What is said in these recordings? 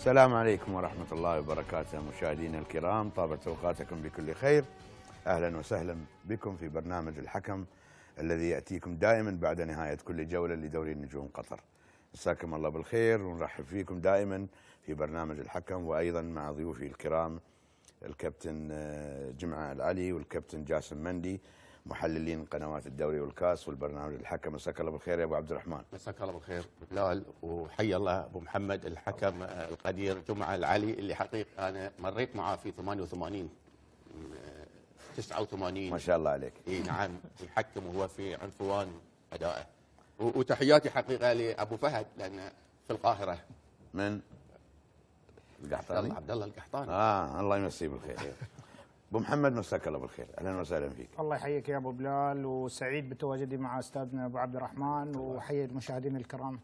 السلام عليكم ورحمة الله وبركاته مشاهدينا الكرام طابت أوقاتكم بكل خير أهلا وسهلا بكم في برنامج الحكم الذي يأتيكم دائما بعد نهاية كل جولة لدوري نجوم قطر مساكم الله بالخير ونرحب فيكم دائما في برنامج الحكم وأيضا مع ضيوفي الكرام الكابتن آه، جمعة العلي والكابتن جاسم مندي محللين قنوات الدوري والكاس والبرنامج الحكم مساك الله بالخير يا ابو عبد الرحمن مساك الله بالخير بلال وحي الله ابو محمد الحكم القدير جمعه العلي اللي حقيقه انا مريت معاه في 88 89 ما شاء الله عليك اي نعم يحكم وهو في عنفوان ادائه وتحياتي حقيقه لابو فهد لان في القاهره من؟ القحطاني عبد الله القحطاني اه الله يمسيه بالخير ابو محمد مساك الله بالخير اهلا وسهلا فيك الله يحييك يا ابو بلال وسعيد بتواجدي مع استاذنا ابو عبد الرحمن وحيي المشاهدين الكرام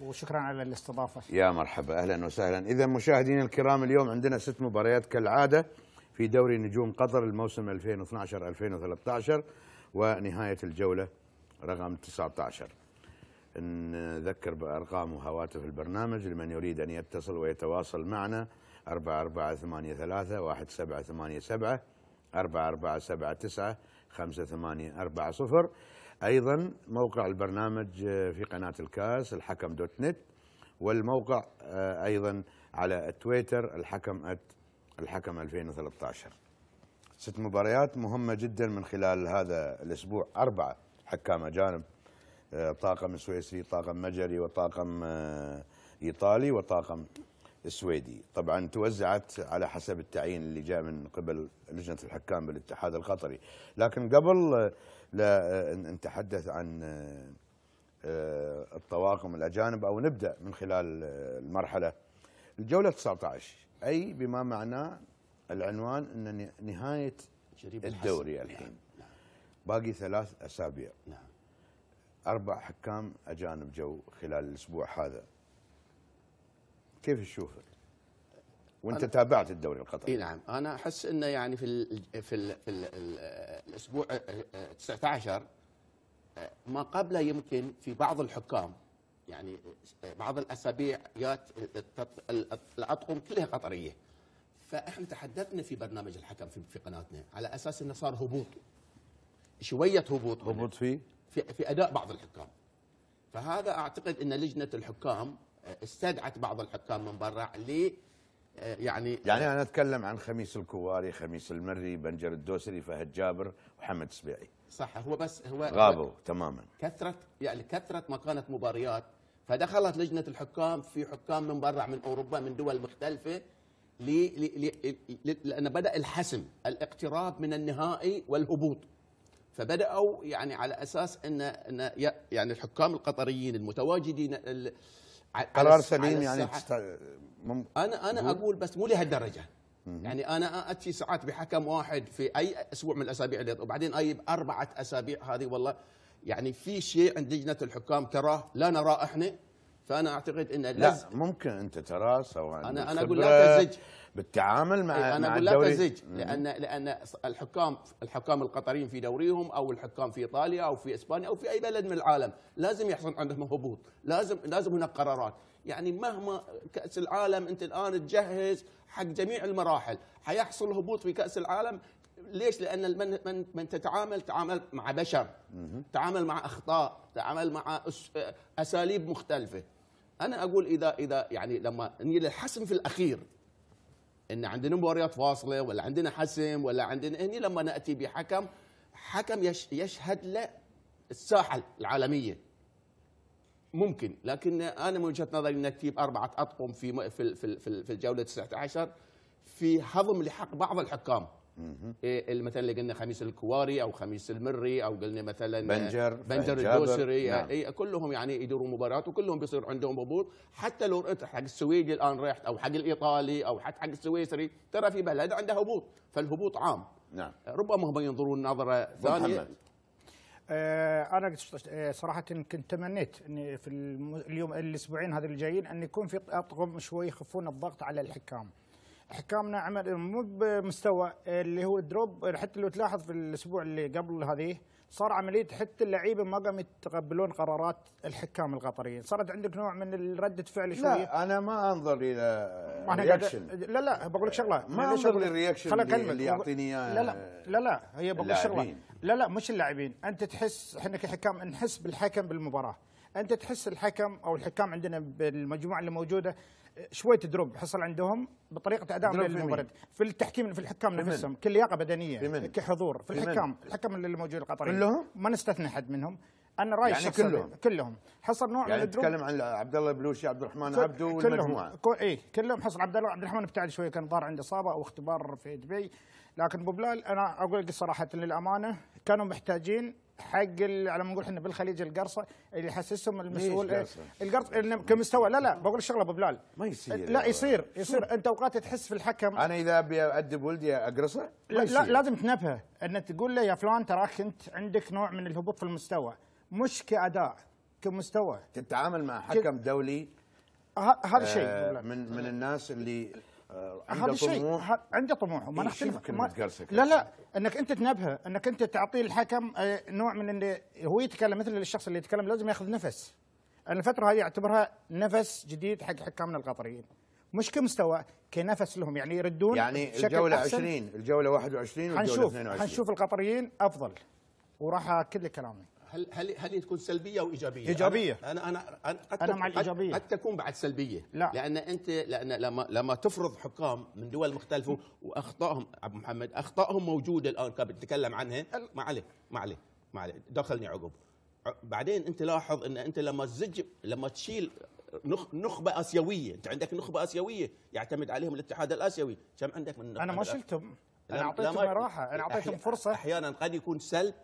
وشكرا على الاستضافه يا مرحبا اهلا وسهلا اذا مشاهدينا الكرام اليوم عندنا ست مباريات كالعاده في دوري نجوم قطر الموسم 2012 2013 ونهايه الجوله رقم 19 نذكر بارقام وهواتف البرنامج لمن يريد ان يتصل ويتواصل معنا أربعة أربعة ثمانية ثلاثة واحد سبعة ثمانية سبعة أربعة أربعة سبعة تسعة خمسة ثمانية أربعة صفر أيضا موقع البرنامج آه، في قناة الكاس الحكم دوت نت والموقع آه، أيضا على تويتر الحكم أت الحكم 2013 ست مباريات مهمة جدا من خلال هذا الأسبوع أربعة حكام أجانب آه، طاقم سويسري طاقم مجري وطاقم إيطالي وطاقم السويدي طبعا توزعت على حسب التعيين اللي جاء من قبل لجنة الحكام بالاتحاد القطري لكن قبل آه، لا آه، نتحدث عن آه، الطواقم الأجانب أو نبدأ من خلال المرحلة الجولة 19 أي بما معناه العنوان أن نهاية الدوري نعم، الحين نعم. باقي ثلاث أسابيع نعم. أربع حكام أجانب جو خلال الأسبوع هذا كيف تشوفه؟ وانت تابعت الدوري القطري اي نعم انا احس انه يعني في الـ في الـ في الـ الاسبوع 19 أه، أه، أه، ما قبل يمكن في بعض الحكام يعني بعض الاسابيع جات الاطقم كلها قطريه فاحنا تحدثنا في برنامج الحكم في, قناتنا على اساس انه صار هبوط شويه هبوط هبوط في في اداء بعض الحكام فهذا اعتقد ان لجنه الحكام استدعت بعض الحكام من برا ل آه، يعني يعني انا اتكلم عن خميس الكواري، خميس المري، بنجر الدوسري، فهد جابر وحمد سبيعي. صح هو بس هو غابوا تماما كثرة يعني كثرة ما كانت مباريات فدخلت لجنة الحكام في حكام من برا من اوروبا من دول مختلفة لي لي لي لان بدا الحسم الاقتراب من النهائي والهبوط فبداوا يعني على اساس ان ان يعني الحكام القطريين المتواجدين قرار سليم يعني تست... مم... انا انا اقول بس مو لهالدرجه يعني انا اتي ساعات بحكم واحد في اي اسبوع من الاسابيع اللي وبعدين اجيب اربعه اسابيع هذه والله يعني في شيء عند لجنه الحكام تراه لا نراه احنا فانا اعتقد ان لا ممكن انت ترى سواء انا انا اقول لا تزج بالتعامل مع إيه، انا اقول لا تزج لان لان الحكام الحكام القطريين في دوريهم او الحكام في ايطاليا او في اسبانيا او في اي بلد من العالم لازم يحصل عندهم هبوط لازم لازم هناك قرارات يعني مهما كاس العالم انت الان تجهز حق جميع المراحل حيحصل هبوط في كاس العالم ليش؟ لان من من, من تتعامل تعامل مع بشر تعامل مع اخطاء تعامل مع اساليب مختلفه انا اقول اذا اذا يعني لما نجي للحسم في الاخير ان عندنا مباريات فاصله ولا عندنا حسم ولا عندنا هني لما ناتي بحكم حكم يش يشهد له الساحه العالميه ممكن لكن انا من وجهه نظري انك تجيب اربعه اطقم في في في, في الجوله 19 في هضم لحق بعض الحكام إيه، مثلا اللي قلنا خميس الكواري او خميس المري او قلنا مثلا بنجر بنجر الدوسري نعم. يعني كلهم يعني يدوروا مباريات وكلهم بيصير عندهم هبوط حتى لو انت حق السويدي الان رحت او حق الايطالي او حتى حق السويسري ترى في بلد عنده هبوط فالهبوط عام نعم ربما هم ينظرون نظره ثانيه آه، انا صراحه كنت تمنيت ان في اليوم الاسبوعين هذه الجايين ان يكون في اطقم شوي يخفون الضغط على الحكام حكامنا عمل مو بمستوى اللي هو الدروب حتى لو تلاحظ في الاسبوع اللي قبل هذه صار عمليه حتى اللعيبه ما قاموا يتقبلون قرارات الحكام القطريين، صارت عندك نوع من رده فعل شويه لا انا ما انظر الى رياكشن لا لا بقول لك شغله ما انظر للرياكشن اللي يعطيني اياه لا لا لا لا هي بقول لك شغله لا لا مش اللاعبين، انت تحس احنا كحكام نحس بالحكم بالمباراه، انت تحس الحكم او الحكام عندنا بالمجموعه اللي موجوده شويه دروب حصل عندهم بطريقه اداء للمباراه في التحكيم في الحكام نفسهم كلياقه بدنيه في من؟ كحضور في الحكام الحكام اللي موجودين القطريين كلهم ما نستثني حد منهم انا رايي يعني كلهم كلهم حصل نوع يعني من الدروب نتكلم عن عبد الله بلوشي عبد الرحمن عبده والمجموعه كل اي كلهم حصل عبد الله عبد الرحمن ابتعد شويه كان ظهر عنده اصابه او اختبار في دبي لكن بوبلال انا اقول لك صراحه للامانه كانوا محتاجين حق على ما نقول احنا بالخليج القرصه اللي يحسسهم المسؤول إيه القرص كمستوى لا لا بقول شغله ابو بلال ما يصير لا يصير يصير انت اوقات تحس في الحكم انا اذا ابي ادب ولدي اقرصه لا, لا لازم تنبهه ان تقول له يا فلان تراك انت عندك نوع من الهبوط في المستوى مش كاداء كمستوى تتعامل مع حكم دولي هذا آه، شيء من من الناس اللي آه، عنده طموح عنده طموح وما إيه، نختلف ما لا لا انك انت تنبهه انك انت تعطي الحكم آه، نوع من اللي هو يتكلم مثل الشخص اللي يتكلم لازم ياخذ نفس الفتره هذه اعتبرها نفس جديد حق حكامنا القطريين مش كمستوى كنفس لهم يعني يردون يعني الجوله أحسن. 20 الجوله 21 والجوله 22 حنشوف القطريين افضل وراح اكد لك كلامي هل هل هل تكون سلبيه او ايجابيه؟ ايجابيه انا انا انا قد انا مع الايجابيه قد تكون بعد سلبيه لا لان انت لان لما لما تفرض حكام من دول مختلفه واخطائهم ابو محمد اخطائهم موجوده الان كنت بتتكلم عنها ما عليه ما عليه ما عليه دخلني عقب بعدين انت لاحظ ان انت لما تزج لما تشيل نخبه اسيويه انت عندك نخبه اسيويه يعتمد عليهم الاتحاد الاسيوي كم عندك من انا ما شلتهم انا اعطيتهم راحه انا اعطيتهم فرصه احيانا قد يكون سلب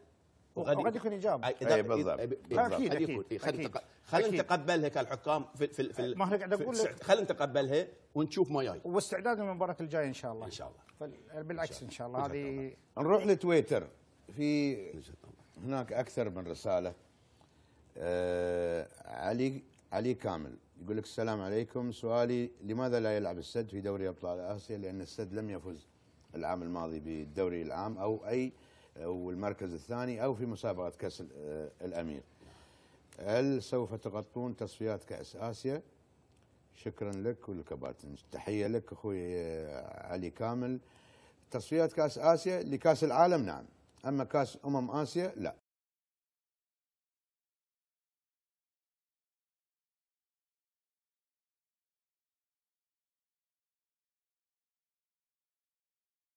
وقد, وغادي يكون اجابه اي إيه، إيه، بالضبط اكيد إيه، اكيد خلينا نتقبلها كالحكام في في في ما انا قاعد اقول لك خلينا نتقبلها ونشوف ما جاي واستعداد للمباراه الجايه ان شاء الله ان شاء الله بالعكس ان شاء الله هذه نروح لتويتر في هناك اكثر من رساله آه علي علي كامل يقول لك السلام عليكم سؤالي لماذا لا يلعب السد في دوري ابطال اسيا لان السد لم يفز العام الماضي بالدوري العام او اي والمركز الثاني أو في مسابقة كأس آه، الأمير هل سوف تغطون تصفيات كأس آسيا شكرا لك والكباتن تحية لك أخوي آه، علي كامل تصفيات كأس آسيا لكأس العالم نعم أما كأس أمم آسيا لا